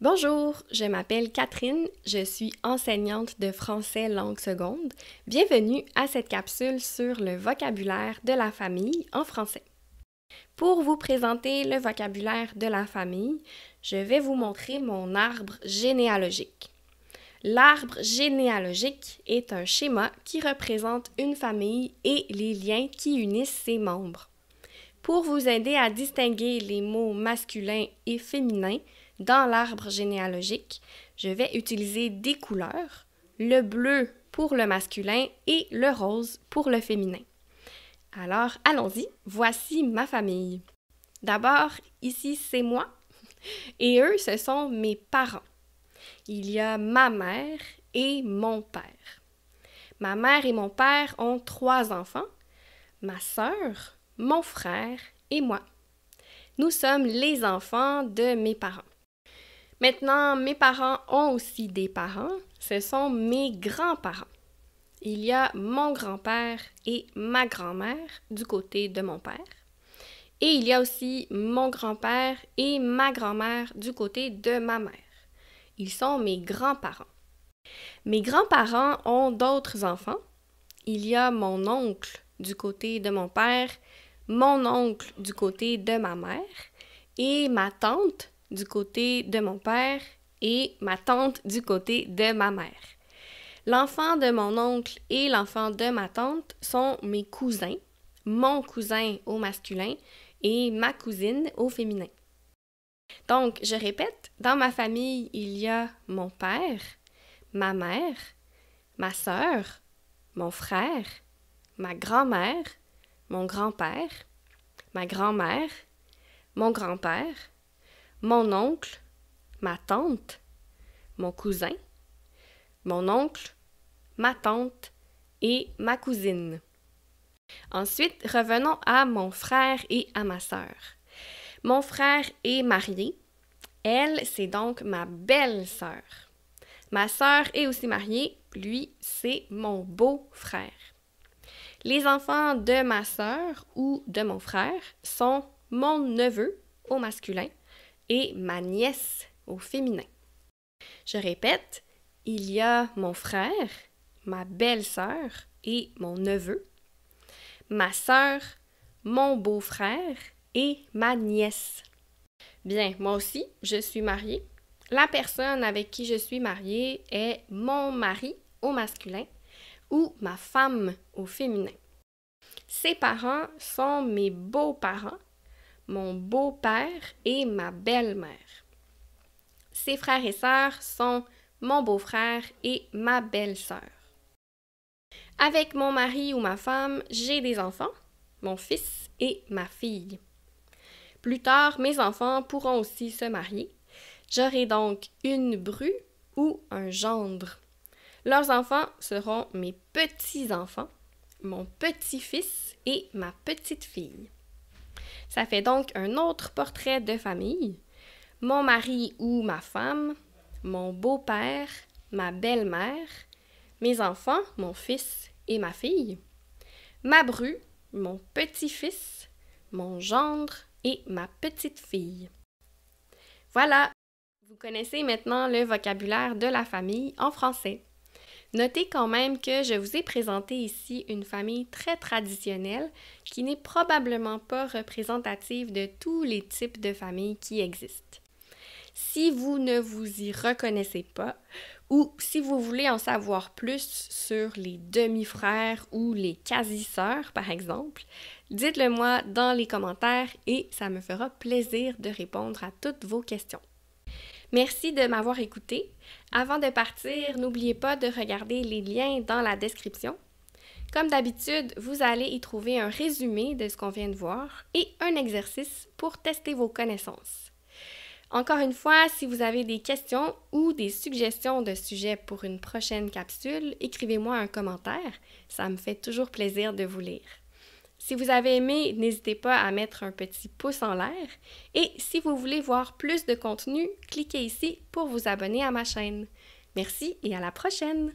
Bonjour, je m'appelle Catherine, je suis enseignante de français langue seconde. Bienvenue à cette capsule sur le vocabulaire de la famille en français. Pour vous présenter le vocabulaire de la famille, je vais vous montrer mon arbre généalogique. L'arbre généalogique est un schéma qui représente une famille et les liens qui unissent ses membres. Pour vous aider à distinguer les mots masculins et féminins, dans l'arbre généalogique, je vais utiliser des couleurs, le bleu pour le masculin et le rose pour le féminin. Alors, allons-y, voici ma famille. D'abord, ici, c'est moi et eux, ce sont mes parents. Il y a ma mère et mon père. Ma mère et mon père ont trois enfants, ma soeur, mon frère et moi. Nous sommes les enfants de mes parents. Maintenant, mes parents ont aussi des parents. Ce sont mes grands-parents. Il y a mon grand-père et ma grand-mère du côté de mon père. Et il y a aussi mon grand-père et ma grand-mère du côté de ma mère. Ils sont mes grands-parents. Mes grands-parents ont d'autres enfants. Il y a mon oncle du côté de mon père, mon oncle du côté de ma mère et ma tante du côté de mon père et ma tante du côté de ma mère. L'enfant de mon oncle et l'enfant de ma tante sont mes cousins, mon cousin au masculin et ma cousine au féminin. Donc, je répète, dans ma famille, il y a mon père, ma mère, ma sœur, mon frère, ma grand-mère, mon grand-père, ma grand-mère, mon grand-père, mon oncle, ma tante, mon cousin, mon oncle, ma tante et ma cousine. Ensuite, revenons à mon frère et à ma sœur. Mon frère est marié. Elle, c'est donc ma belle-sœur. Ma sœur est aussi mariée. Lui, c'est mon beau-frère. Les enfants de ma sœur ou de mon frère sont mon neveu au masculin et ma nièce au féminin. Je répète, il y a mon frère, ma belle-sœur et mon neveu, ma sœur, mon beau-frère et ma nièce. Bien, moi aussi, je suis mariée. La personne avec qui je suis mariée est mon mari au masculin ou ma femme au féminin. Ses parents sont mes beaux-parents mon beau-père et ma belle-mère. Ses frères et sœurs sont mon beau-frère et ma belle-sœur. Avec mon mari ou ma femme, j'ai des enfants, mon fils et ma fille. Plus tard, mes enfants pourront aussi se marier. J'aurai donc une bru ou un gendre. Leurs enfants seront mes petits-enfants, mon petit-fils et ma petite-fille. Ça fait donc un autre portrait de famille. Mon mari ou ma femme, mon beau-père, ma belle-mère, mes enfants, mon fils et ma fille, ma bru, mon petit-fils, mon gendre et ma petite-fille. Voilà, vous connaissez maintenant le vocabulaire de la famille en français. Notez quand même que je vous ai présenté ici une famille très traditionnelle qui n'est probablement pas représentative de tous les types de familles qui existent. Si vous ne vous y reconnaissez pas, ou si vous voulez en savoir plus sur les demi-frères ou les quasi-sœurs, par exemple, dites-le moi dans les commentaires et ça me fera plaisir de répondre à toutes vos questions. Merci de m'avoir écouté. Avant de partir, n'oubliez pas de regarder les liens dans la description. Comme d'habitude, vous allez y trouver un résumé de ce qu'on vient de voir et un exercice pour tester vos connaissances. Encore une fois, si vous avez des questions ou des suggestions de sujets pour une prochaine capsule, écrivez-moi un commentaire. Ça me fait toujours plaisir de vous lire. Si vous avez aimé, n'hésitez pas à mettre un petit pouce en l'air. Et si vous voulez voir plus de contenu, cliquez ici pour vous abonner à ma chaîne. Merci et à la prochaine!